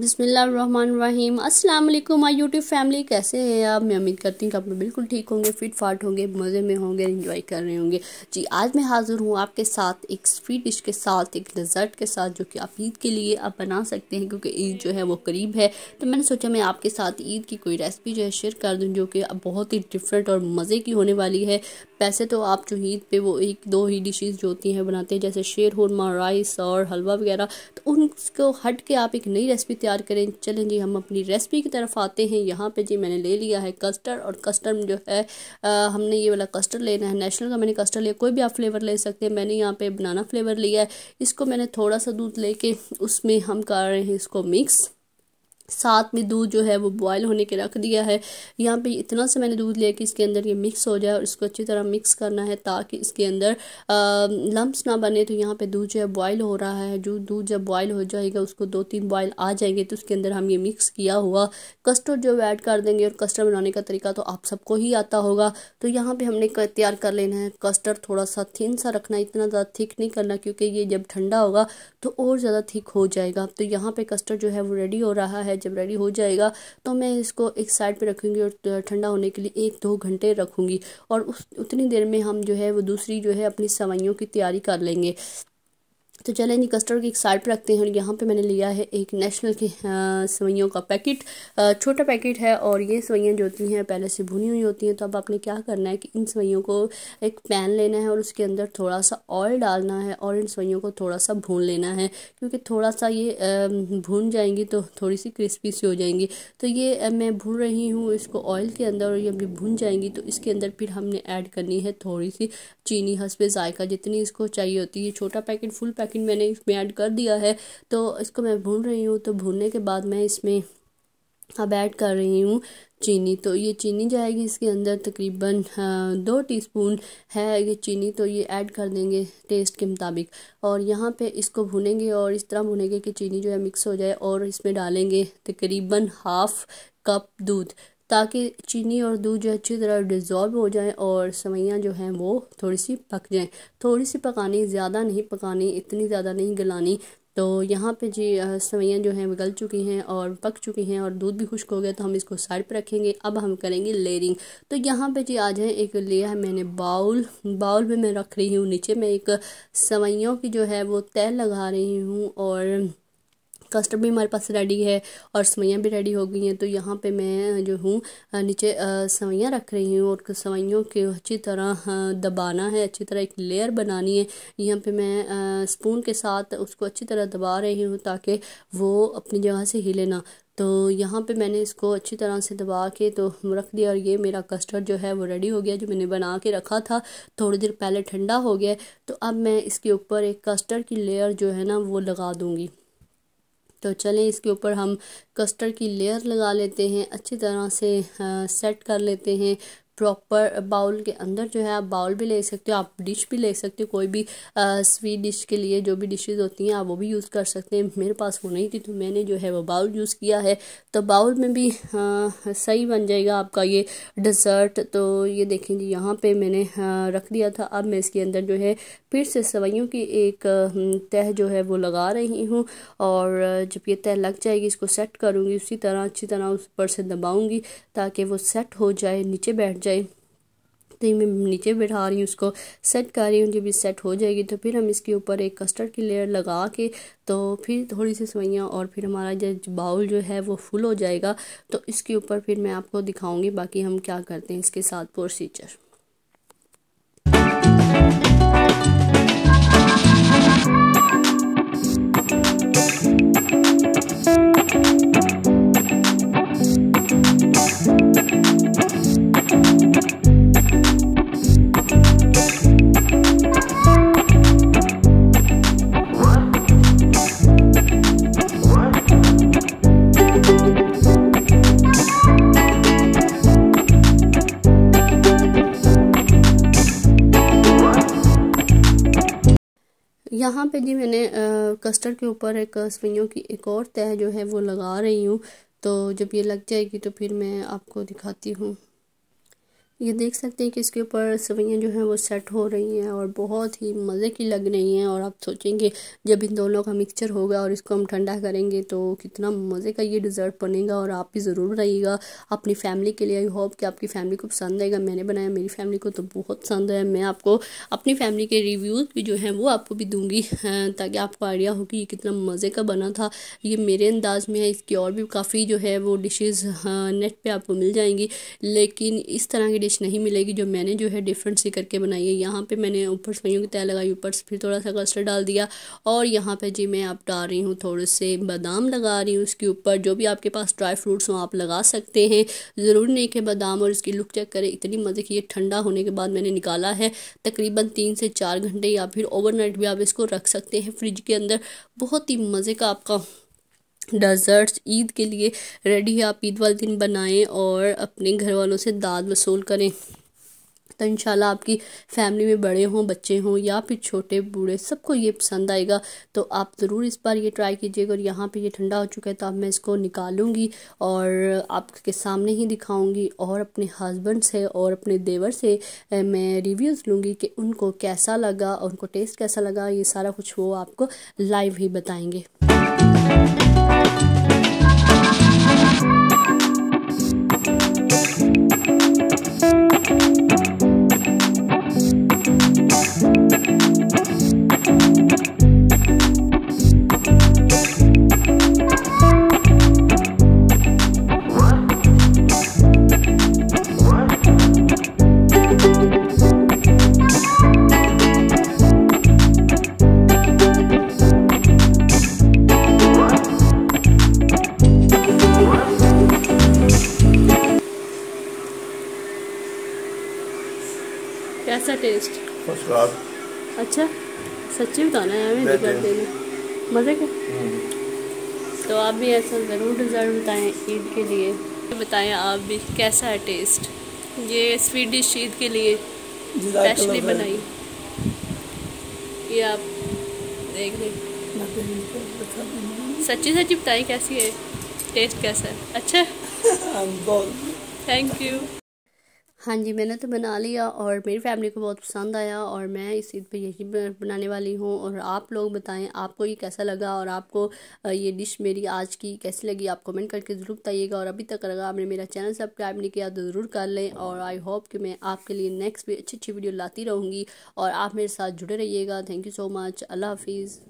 बसमीम अल्लाम my YouTube family कैसे हैं आप मैं उम्मीद करती हूँ कि आप लोग बिल्कुल ठीक होंगे फिट फाट होंगे मज़े में होंगे इन्जॉय कर रहे होंगे जी आज मैं हाज़िर हूँ आपके साथ एक स्वीट डिश के साथ एक डिज़र्ट के साथ जो कि आप ईद के लिए आप बना सकते हैं क्योंकि ईद जो है वो करीब है तो मैंने सोचा मैं आपके साथ ईद की कोई रेसिपी जो है शेयर कर दूँ जो कि बहुत ही डिफरेंट और मज़े की होने वाली है वैसे तो आप जो ईद पे वो एक दो ही डिशेज़ जो होती हैं बनाते हैं जैसे शेर हरमा राइस और हलवा वगैरह तो उनको हट के आप एक नई रेसिपी तैयार करें चलें जी हम अपनी रेसिपी की तरफ आते हैं यहाँ पे जी मैंने ले लिया है कस्टर्ड और कस्टर्ड जो है आ, हमने ये वाला कस्टर्ड लेना है नेशनल का मैंने कस्टर्ड लिया कोई भी आप फ्लेवर ले सकते हैं मैंने यहाँ पर बनाना फ्लेवर लिया है इसको मैंने थोड़ा सा दूध ले उसमें हम कर रहे हैं इसको मिक्स साथ में दूध जो है वो बॉयल होने के रख दिया है यहाँ पे इतना से मैंने दूध लिया कि इसके अंदर ये मिक्स हो जाए और इसको अच्छी तरह मिक्स करना है ताकि इसके अंदर लम्ब्स ना बने तो यहाँ पे दूध जो है बॉयल हो रहा है जो दूध जब बॉयल हो जाएगा उसको दो तीन बॉयल आ जाएंगे तो उसके अंदर हम ये मिक्स किया हुआ कस्टर्ड जो ऐड कर देंगे और कस्टर्ड बनाने का तरीका तो आप सबको ही आता होगा तो यहाँ पर हमने तैयार कर लेना है कस्टर्ड थोड़ा सा थिन सा रखना इतना ज़्यादा थिक नहीं करना क्योंकि ये जब ठंडा होगा तो और ज़्यादा थिक हो जाएगा तो यहाँ पर कस्टर्ड जो है वो रेडी हो रहा है है जब रेडी हो जाएगा तो मैं इसको एक साइड पे रखूंगी और ठंडा होने के लिए एक दो घंटे रखूंगी और उस उतनी देर में हम जो है वो दूसरी जो है अपनी सवाइयों की तैयारी कर लेंगे तो चलें जी कस्टर्ड की एक साइड पर रखते हैं और यहाँ पे मैंने लिया है एक नेशनल के सवैयों का पैकेट छोटा पैकेट है और ये सवैयाँ जो होती हैं पहले से भुनी हुई होती हैं तो अब आपने क्या करना है कि इन सवैयों को एक पैन लेना है और उसके अंदर थोड़ा सा ऑयल डालना है और इन सवैयों को थोड़ा सा भून लेना है क्योंकि थोड़ा सा ये भून जाएंगी तो थोड़ी सी क्रिस्पी सी हो जाएंगी तो ये मैं भून रही हूँ इसको ऑयल के अंदर और ये अभी भून जाएंगी तो इसके अंदर फिर हमने ऐड करनी है थोड़ी सी चीनी हंसपे जायका जितनी इसको चाहिए होती है छोटा पैकेट फुल पैकेट लेकिन मैंने इसमें ऐड कर दिया है तो इसको मैं भून रही हूँ तो भूनने के बाद मैं इसमें अब ऐड कर रही हूँ चीनी तो ये चीनी जाएगी इसके अंदर तकरीबन दो टीस्पून है ये चीनी तो ये ऐड कर देंगे टेस्ट के मुताबिक और यहाँ पे इसको भुनेंगे और इस तरह भुनेंगे कि चीनी जो है मिक्स हो जाए और इसमें डालेंगे तकरीबन हाफ़ कप दूध ताकि चीनी और दूध जो अच्छी तरह डिज़ोल्व हो जाए और सवैयाँ जो हैं वो थोड़ी सी पक जाएँ थोड़ी सी पकानी ज़्यादा नहीं पकानी इतनी ज़्यादा नहीं गलानी तो यहाँ पे जी सवैयाँ जो हैं गल चुकी हैं और पक चुकी हैं और दूध भी खुश्क हो गया तो हम इसको साइड पर रखेंगे अब हम करेंगे लेयरिंग तो यहाँ पे जी आ जाए एक लिया है मैंने बाउल बाउल में मैं रख रही हूँ नीचे मैं एक सवैयों की जो है वो तय लगा रही हूँ और कस्टर्ड भी हमारे पास रेडी है और सवैयाँ भी रेडी हो गई हैं तो यहाँ पे मैं जो हूँ नीचे सवैयाँ रख रही हूँ और सवैयों के अच्छी तरह दबाना है अच्छी तरह एक लेयर बनानी है यहाँ पे मैं स्पून के साथ उसको अच्छी तरह दबा रही हूँ ताकि वो अपनी जगह से हिले ना तो यहाँ पे मैंने इसको अच्छी तरह से दबा के तो रख दिया और ये मेरा कस्टर्ड जो है वो रेडी हो गया जो मैंने बना के रखा था थोड़ी देर पहले ठंडा हो गया तो अब मैं इसके ऊपर एक कस्टर्ड की लेयर जो है ना वो लगा दूँगी तो चलें इसके ऊपर हम कस्टर्ड की लेयर लगा लेते हैं अच्छी तरह से आ, सेट कर लेते हैं प्रॉपर बाउल के अंदर जो है आप बाउल भी ले सकते हो आप डिश भी ले सकते हो कोई भी आ, स्वीट डिश के लिए जो भी डिशेज होती हैं आप वो भी यूज़ कर सकते हैं मेरे पास वो नहीं थी तो मैंने जो है वो बाउल यूज़ किया है तो बाउल में भी आ, सही बन जाएगा आपका ये डिज़र्ट तो ये देखें जी यहाँ पर मैंने आ, रख दिया था अब मैं इसके अंदर जो है फिर से सवैयों की एक तह जो है वो लगा रही हूँ और जब ये तह लग जाएगी इसको सेट करूँगी उसी तरह अच्छी तरह उस पर से दबाऊँगी ताकि वो सेट हो जाए नीचे बैठ जाए तो मैं नीचे बैठा रही हूँ उसको सेट कर रही हूँ जब ये सेट हो जाएगी तो फिर हम इसके ऊपर एक कस्टर्ड की लेयर लगा के तो फिर थोड़ी सी सवैयाँ और फिर हमारा जो बाउल जो है वो फुल हो जाएगा तो इसके ऊपर फिर मैं आपको दिखाऊँगी बाकी हम क्या करते हैं इसके साथ प्रोसीजर यहाँ पे जी मैंने कस्टर्ड के ऊपर एक स्प्रिंगों की एक और तह जो है वो लगा रही हूँ तो जब ये लग जाएगी तो फिर मैं आपको दिखाती हूँ ये देख सकते हैं कि इसके ऊपर सवैयाँ जो हैं वो सेट हो रही हैं और बहुत ही मज़े की लग रही हैं और आप सोचेंगे जब इन दोनों का मिक्सचर होगा और इसको हम ठंडा करेंगे तो कितना मज़े का ये डिज़र्ट बनेगा और आप भी ज़रूर रहिएगा अपनी फैमिली के लिए आई होप कि आपकी फैमिली को पसंद आएगा मैंने बनाया मेरी फैमिली को तो बहुत पसंद आया मैं आपको अपनी फैमिली के रिव्यूज़ भी जो हैं वो आपको भी दूँगी हाँ, ताकि आपको आइडिया हो कि ये कितना मज़े का बना था ये मेरे अंदाज में है इसकी और भी काफ़ी जो है वो डिशेज़ नेट पर आपको मिल जाएंगी लेकिन इस तरह की डिश डिश नहीं मिलेगी जो मैंने जो है डिफरेंट सी करके बनाई है यहाँ पे मैंने ऊपर सोइयों की तय लगाई ऊपर से फिर थोड़ा सा कस्टर्ड डाल दिया और यहाँ पे जी मैं आप डाल रही हूँ थोड़े से बादाम लगा रही हूँ उसके ऊपर जो भी आपके पास ड्राई फ्रूट्स हों आप लगा सकते हैं ज़रूरी नहीं कि बादाम और इसकी लुक चेक करें इतनी मज़े की ये ठंडा होने के बाद मैंने निकाला है तकरीबन तीन से चार घंटे या फिर ओवरनाइट भी आप इसको रख सकते हैं फ्रिज के अंदर बहुत ही मज़े का आपका डेजर्ट्स ईद के लिए रेडी है आप ईद वाले दिन बनाएं और अपने घर वालों से दाद वसूल करें तो इन आपकी फैमिली में बड़े हों बच्चे हों या फिर छोटे बूढ़े सबको ये पसंद आएगा तो आप ज़रूर इस बार ये ट्राई कीजिएगा और यहाँ पे ये ठंडा हो चुका है तो अब मैं इसको निकालूंगी और आपके सामने ही दिखाऊंगी और अपने हस्बैंड से और अपने देवर से मैं रिव्यूज़ लूँगी कि उनको कैसा लगा और उनको टेस्ट कैसा लगा ये सारा कुछ वो आपको लाइव ही बताएँगे टेस्ट अच्छा सच्ची बताना है हमें करते हैं मज़े के हम्म। तो आप भी ऐसा ज़रूर डिज़र्व बताएं ईद के लिए बताएं आप भी कैसा है टेस्ट ये स्वीट डिश ईद के लिए स्पेशली बनाई ये आप देख लें तो सच्ची सच्ची बताएं कैसी है टेस्ट कैसा है अच्छा थैंक यू हाँ, हाँ जी मैंने तो बना लिया और मेरी फैमिली को बहुत पसंद आया और मैं इस ईद पर यही बनाने वाली हूँ और आप लोग बताएं आपको ये कैसा लगा और आपको ये डिश मेरी आज की कैसी लगी आप कमेंट करके ज़रूर बताइएगा और अभी तक अगर आपने मेरा चैनल सब्सक्राइब नहीं किया तो ज़रूर कर लें और आई होप कि मैं आपके लिए नेक्स्ट भी अच्छी अच्छी वीडियो लाती रहूँगी और आप मेरे साथ जुड़े रहिएगा थैंक यू सो मच अल्लाह हाफिज़